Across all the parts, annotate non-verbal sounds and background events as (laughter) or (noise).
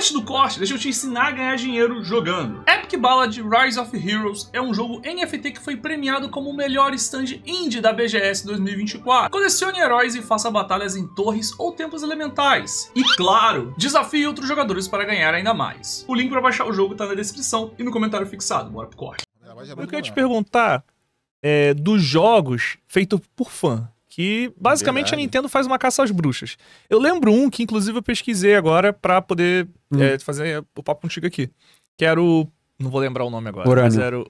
Antes do corte, deixa eu te ensinar a ganhar dinheiro jogando. Epic Ballad Rise of Heroes é um jogo NFT que foi premiado como o melhor stand indie da BGS 2024. Colecione heróis e faça batalhas em torres ou tempos elementais. E claro, desafie outros jogadores para ganhar ainda mais. O link para baixar o jogo tá na descrição e no comentário fixado. Bora pro corte. Eu queria te perguntar é, dos jogos feitos por fã. E basicamente Verdade. a Nintendo faz uma caça às bruxas. Eu lembro um que, inclusive, eu pesquisei agora para poder hum. é, fazer o papo contigo aqui. Que era o. Não vou lembrar o nome agora, Urânio. mas era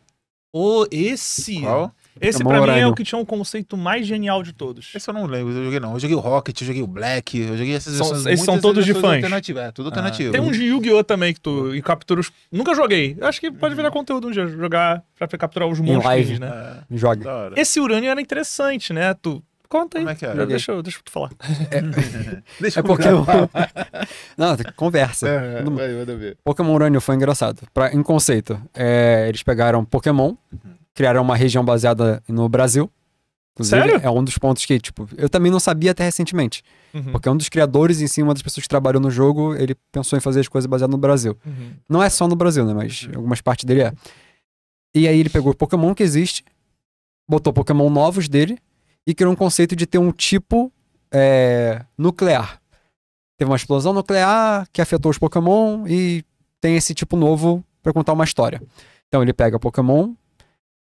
o. esse. Qual? Esse é pra Urânio. mim é o que tinha um conceito mais genial de todos. Esse eu não lembro, eu joguei não. Eu joguei o Rocket, eu joguei o Black, eu joguei essas são, Esses são todos de fãs. Alternativa, é, tudo ah. alternativo. tem um de Yu-Gi-Oh! também que tu hum. e captura os... Nunca joguei. acho que pode virar hum. conteúdo um dia, jogar pra capturar os monstros, né? É, Joga. Esse Urânio era interessante, né? Tu Conta aí. Como é que é? Deixa, eu, deixa eu te falar. É, (laughs) deixa é eu é (laughs) Não, conversa. É, é no... vai, vai ver. Pokémon Urânio foi engraçado. Pra, em conceito, é, eles pegaram Pokémon, uhum. criaram uma região baseada no Brasil. Inclusive, Sério? é um dos pontos que, tipo, eu também não sabia até recentemente. Uhum. Porque um dos criadores, em si, uma das pessoas que trabalhou no jogo, ele pensou em fazer as coisas baseadas no Brasil. Uhum. Não é só no Brasil, né? Mas uhum. algumas partes dele é. E aí ele pegou o Pokémon que existe, botou Pokémon novos dele e criou um conceito de ter um tipo é, nuclear. Teve uma explosão nuclear que afetou os Pokémon e tem esse tipo novo para contar uma história. Então ele pega Pokémon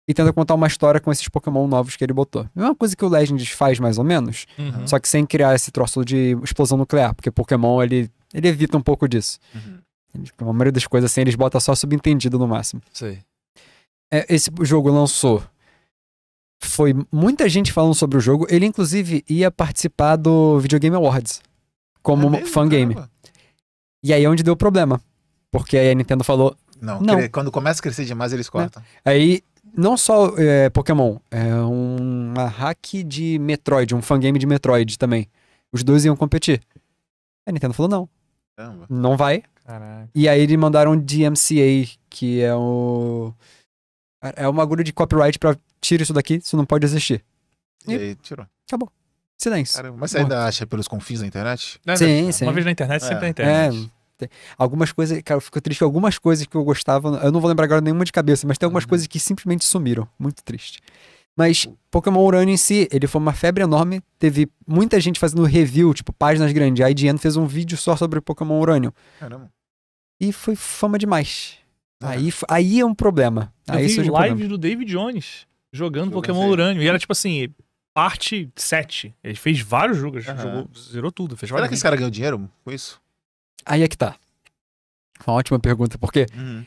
e tenta contar uma história com esses Pokémon novos que ele botou. É uma coisa que o Legends faz mais ou menos, uhum. só que sem criar esse troço de explosão nuclear, porque Pokémon ele, ele evita um pouco disso. Uhum. A maioria das coisas assim, eles botam só subentendido no máximo. Sei. É, esse jogo lançou foi muita gente falando sobre o jogo. Ele, inclusive, ia participar do Video Game Awards como é fangame. E aí é onde deu problema. Porque aí a Nintendo falou. Não, não. quando começa a crescer demais, eles né? cortam. Aí, não só é, Pokémon, é um hack de Metroid, um fangame de Metroid também. Os dois iam competir. A Nintendo falou: não. Caramba. Não vai. Caraca. E aí eles mandaram DMCA, que é o. É uma agulha de copyright pra tira isso daqui, isso não pode existir. E, e aí tirou. Acabou. Silêncio. Caramba, mas você ainda acha pelos confins da internet? Não, sim, não. sim. Uma vez na internet, sempre na é, internet. É. Algumas coisas, cara, eu fico triste algumas coisas que eu gostava, eu não vou lembrar agora nenhuma de cabeça, mas tem algumas uhum. coisas que simplesmente sumiram. Muito triste. Mas Pokémon Urânio em si, ele foi uma febre enorme. Teve muita gente fazendo review, tipo, páginas grandes. A IGN fez um vídeo só sobre Pokémon Urânio. Caramba. E foi fama demais. Aí, aí é um problema. Eu aí vi surge live um do David Jones jogando Pokémon Urânio. E era tipo assim, parte 7. Ele fez vários jogos, uhum. jogou, zerou tudo. Fez Será que esse cara ganhou dinheiro com isso? Aí é que tá. Uma ótima pergunta, porque uhum.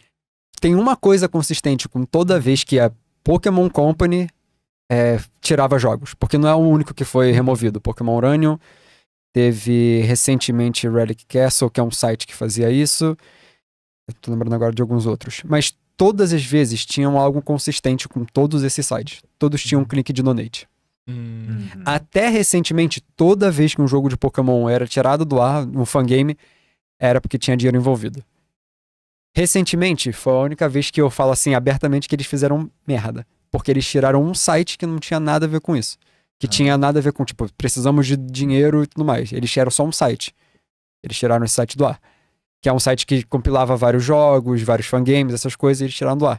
tem uma coisa consistente com toda vez que a Pokémon Company é, tirava jogos, porque não é o único que foi removido. Pokémon Uranium teve recentemente Relic Castle, que é um site que fazia isso. Eu tô lembrando agora de alguns outros. Mas todas as vezes tinham algo consistente com todos esses sites. Todos tinham um uhum. clique de donate. Uhum. Até recentemente, toda vez que um jogo de Pokémon era tirado do ar, um fangame, era porque tinha dinheiro envolvido. Recentemente, foi a única vez que eu falo assim abertamente que eles fizeram merda. Porque eles tiraram um site que não tinha nada a ver com isso. Que ah. tinha nada a ver com, tipo, precisamos de dinheiro e tudo mais. Eles tiraram só um site. Eles tiraram esse site do ar que é um site que compilava vários jogos, vários fangames, essas coisas, e eles tiraram do ar.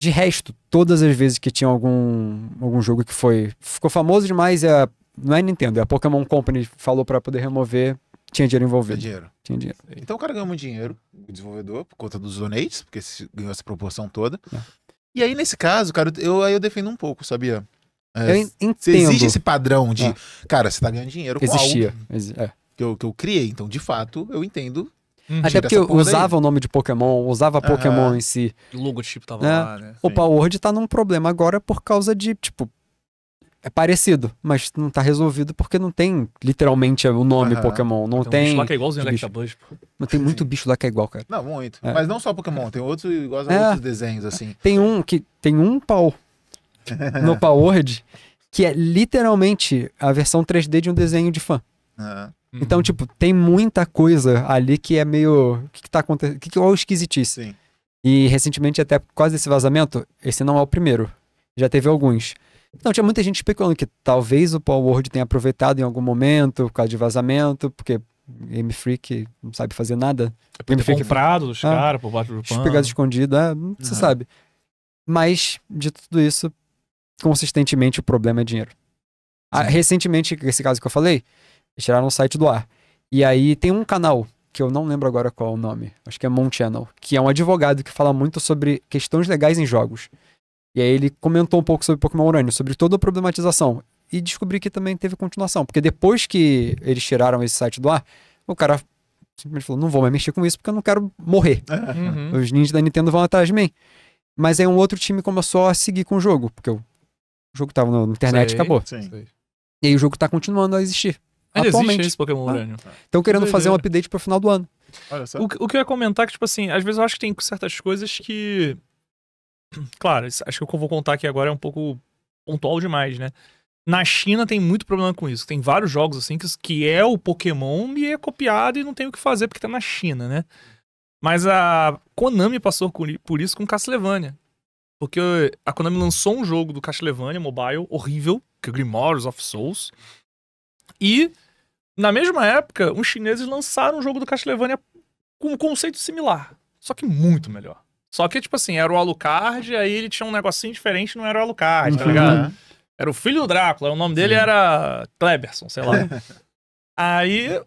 De resto, todas as vezes que tinha algum, algum jogo que foi. Ficou famoso demais, é, não é Nintendo, é a Pokémon Company falou para poder remover, tinha dinheiro envolvido. Tinha dinheiro. Tinha dinheiro. Então o cara ganhou muito dinheiro, o desenvolvedor, por conta dos donates, porque ganhou essa proporção toda. É. E aí, nesse caso, cara, eu, aí eu defendo um pouco, sabia? É, eu entendo. Existe esse padrão de, é. cara, você tá ganhando dinheiro com Existia. algo. é que eu, que eu criei. Então, de fato, eu entendo. Uhum. Até porque usava aí. o nome de Pokémon, usava uhum. Pokémon em si. o logotipo tava é. lá, né? O Power Word tá num problema agora por causa de, tipo, é parecido, mas não tá resolvido porque não tem literalmente o nome uhum. Pokémon. Não tem. tem um bicho lá que é igualzinho né, Electabuzz, é pô. Não tem muito bicho lá que é igual, cara. Não, muito. É. Mas não só Pokémon, tem outros iguais é. a outros desenhos, assim. Tem um que. Tem um pau (laughs) no Power Word que é literalmente a versão 3D de um desenho de fã. Uhum. Então, tipo, tem muita coisa ali que é meio. O que, que tá acontecendo? O que, que é o esquisitice? Sim. E recentemente, até por causa desse vazamento, esse não é o primeiro. Já teve alguns. Então, tinha muita gente especulando que talvez o Paul Ward tenha aproveitado em algum momento por causa de vazamento, porque Game Freak não sabe fazer nada. É Game tá Freak comprado dos ah, caras por baixo do pano. Pegado escondido, é, você uhum. sabe. Mas, de tudo isso, consistentemente o problema é dinheiro. Ah, recentemente, esse caso que eu falei, eles tiraram o site do ar. E aí tem um canal, que eu não lembro agora qual é o nome, acho que é Moon Channel, que é um advogado que fala muito sobre questões legais em jogos. E aí ele comentou um pouco sobre Pokémon Urânio, sobre toda a problematização. E descobri que também teve continuação, porque depois que eles tiraram esse site do ar, o cara simplesmente falou: não vou mais mexer com isso porque eu não quero morrer. É. Uhum. Os ninjas da Nintendo vão atrás de mim. Mas aí um outro time começou a seguir com o jogo, porque o jogo tava na internet e acabou. Sim. E aí o jogo tá continuando a existir. Ainda atualmente. existe esse Pokémon né? Urânio. Ah. Estão querendo fazer um update para o final do ano. Olha só. O, o que eu ia comentar é que, tipo assim, às vezes eu acho que tem certas coisas que. (clears throat) Claro, acho que o que eu vou contar aqui agora é um pouco pontual demais, né? Na China tem muito problema com isso. Tem vários jogos, assim, que, que é o Pokémon e é copiado e não tem o que fazer porque tá na China, né? Mas a Konami passou por isso com Castlevania. Porque a Konami lançou um jogo do Castlevania Mobile horrível, que é Grimoires of Souls. E na mesma época, os chineses lançaram um jogo do Castlevania com um conceito similar, só que muito melhor. Só que, tipo assim, era o Alucard, aí ele tinha um negocinho diferente, não era o Alucard, tá uhum. ligado? Era o filho do Drácula, o nome dele Sim. era Kleberson, sei lá. (laughs) aí, o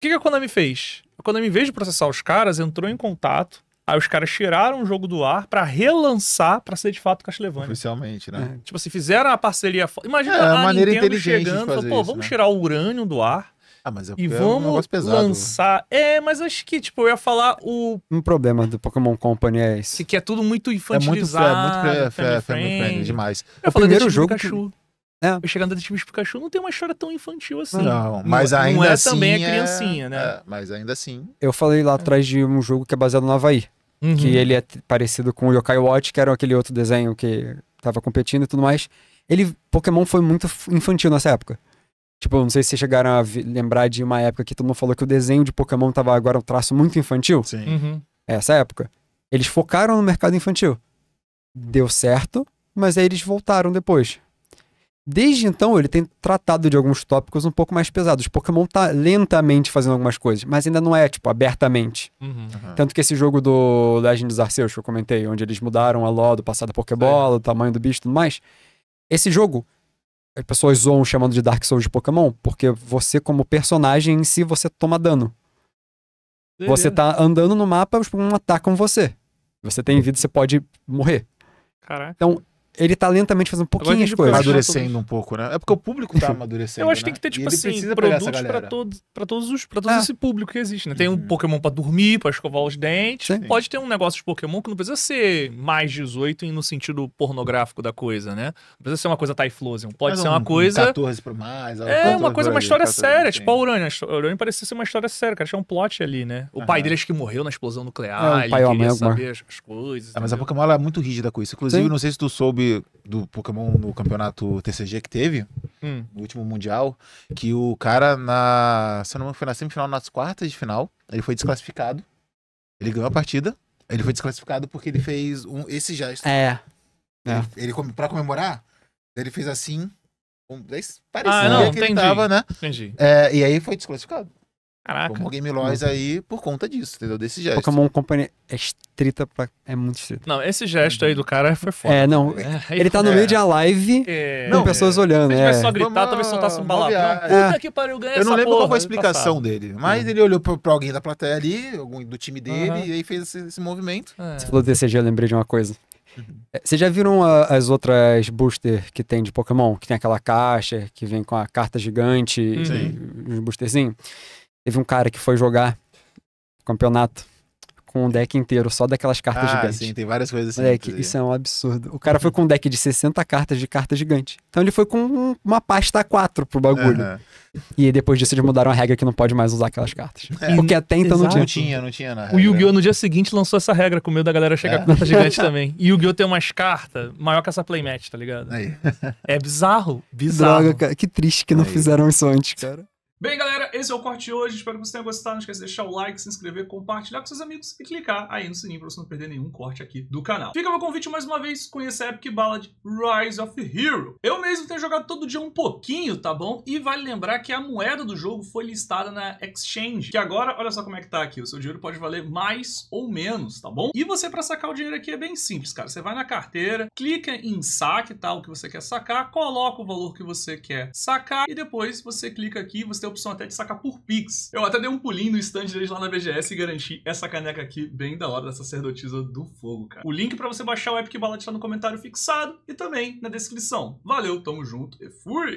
que, que a Konami fez? A Konami, em vez de processar os caras, entrou em contato Aí os caras tiraram o jogo do ar para relançar para ser de fato Castlevania. Oficialmente, né? É. Tipo assim, fizeram a parceria. Imagina é, é a, a maneira Nintendo inteligente chegando, de fazer falou, pô, vamos né? tirar o urânio do ar. Ah, mas é e vamos é um lançar. É, mas acho que, tipo, eu ia falar o. Um problema do Pokémon Company é esse. Que é tudo muito infantilizado. É muito, é muito demais. Eu é o primeiro jogo. Chegando Que... É. Eu chegando Pikachu não tem uma história tão infantil assim. Não, mas é, ainda não é assim. Também é criancinha, né? É, mas ainda assim. Eu falei lá atrás de um jogo que é baseado no Havaí. Uhum. Que ele é parecido com o Yokai Watch, que era aquele outro desenho que tava competindo e tudo mais. Ele. Pokémon foi muito infantil nessa época. Tipo, não sei se vocês chegaram a lembrar de uma época que todo mundo falou que o desenho de Pokémon tava agora um traço muito infantil. Sim. Uhum. Essa época. Eles focaram no mercado infantil. Deu certo, mas aí eles voltaram depois. Desde então, ele tem tratado de alguns tópicos um pouco mais pesados. Pokémon tá lentamente fazendo algumas coisas, mas ainda não é, tipo, abertamente. Uhum, uhum. Tanto que esse jogo do Legend dos Arceus, que eu comentei, onde eles mudaram a lore do passado da Pokébola, o tamanho do bicho e tudo mais. Esse jogo, as pessoas zoam chamando de Dark Souls de Pokémon, porque você, como personagem em si, você toma dano. Você tá andando no mapa, os Pokémon tipo, atacam você. Você tem vida, você pode morrer. Caraca. Então, ele tá lentamente fazendo um pouquinho as coisas. Amadurecendo um pouco, né? É porque o público tá (laughs) amadurecendo. Eu acho que tem né? que ter, tipo assim, produtos pra, todo, pra todos os pra todo ah. esse público que existe, né? Tem um uhum. Pokémon pra dormir, pra escovar os dentes. Sim. Pode ter um negócio de Pokémon que não precisa ser mais 18 no sentido pornográfico da coisa, né? Não precisa ser uma coisa Typhlosion. Pode Mas ser um, uma coisa. 14 pro mais. É, uma coisa, uma história 14, séria. Tipo, a Urania. A Urania parecia ser uma história séria, cara. Tinha um plot ali, né? O uhum. pai dele acho que morreu na explosão nuclear. É, o pai ele queria é saber as, coisas. É, mas a Pokémon é muito rígida com isso. Inclusive, não sei se tu soube do Pokémon no campeonato TCG que teve, hum. no último Mundial, que o cara, na, se não me engano, foi na semifinal, nas quartas de final, ele foi desclassificado. Ele ganhou a partida, ele foi desclassificado porque ele fez um, esse gesto. É. Ele, é. ele, pra comemorar, ele fez assim. Um, é ah, não, que entendi. ele tava, né? Entendi. É, e aí foi desclassificado. Caraca. Como Game Lois aí por conta disso, entendeu? Desse gesto. Pokémon Company é estrita pra... É muito estrita. Não, esse gesto aí do cara foi foda. É, não. É, ele tá no é. meio de uma live é. com pessoas é. olhando. Se ele só gritar, talvez soltasse um balão. Puta é. que pariu, ganha Eu não lembro porra, qual foi a explicação passado. dele, mas é. ele olhou pra, pra, alguém da plateia ali, algum do time dele, uhum. e aí fez esse, esse movimento. Você falou desse DCG, eu lembrei de uma coisa. Uhum. Vocês já viram a, ah, as outras booster que tem de Pokémon? Que tem aquela caixa que vem com a carta gigante, uhum. e uns Teve um cara que foi jogar campeonato com um deck inteiro, só daquelas cartas ah, gigantes. Sim, tem várias coisas assim. isso é um absurdo. O cara foi com um deck de 60 cartas de carta gigante. Então ele foi com uma pasta A4 pro bagulho. Uhum. E depois disso eles mudaram a regra que não pode mais usar aquelas cartas. É. Porque até então não tinha. Não tinha, não tinha nada. O Yu-Gi-Oh! no dia seguinte lançou essa regra com medo da galera chegar é? com carta gigante também. E o Yu-Gi-Oh! tem umas cartas maior que essa playmat, tá ligado? Aí. É bizarro, bizarro. Droga, cara, que triste que não Aí. fizeram isso antes, cara. Bem, galera, esse é o corte de hoje. Espero que você tenha gostado. Não esqueça de deixar o like, se inscrever, compartilhar com seus amigos e clicar aí no sininho para você não perder nenhum corte aqui do canal. Fica meu convite mais uma vez, conhecer a Epic Ballad Rise of Hero. Eu mesmo tenho jogado todo dia um pouquinho, tá bom? E vale lembrar que a moeda do jogo foi listada na Exchange, que agora, olha só como é que tá aqui. O seu dinheiro pode valer mais ou menos, tá bom? E você, para sacar o dinheiro aqui, é bem simples, cara. Você vai na carteira, clica em saque, tal, tá, o que você quer sacar, coloca o valor que você quer sacar e depois você clica aqui, você tem tem a opção até de sacar por Pix. Eu até dei um pulinho no stand deles lá na BGS e garanti essa caneca aqui bem da hora da sacerdotisa do fogo, cara. O link para você baixar o app que tá no comentário fixado e também na descrição. Valeu, tamo junto e fui!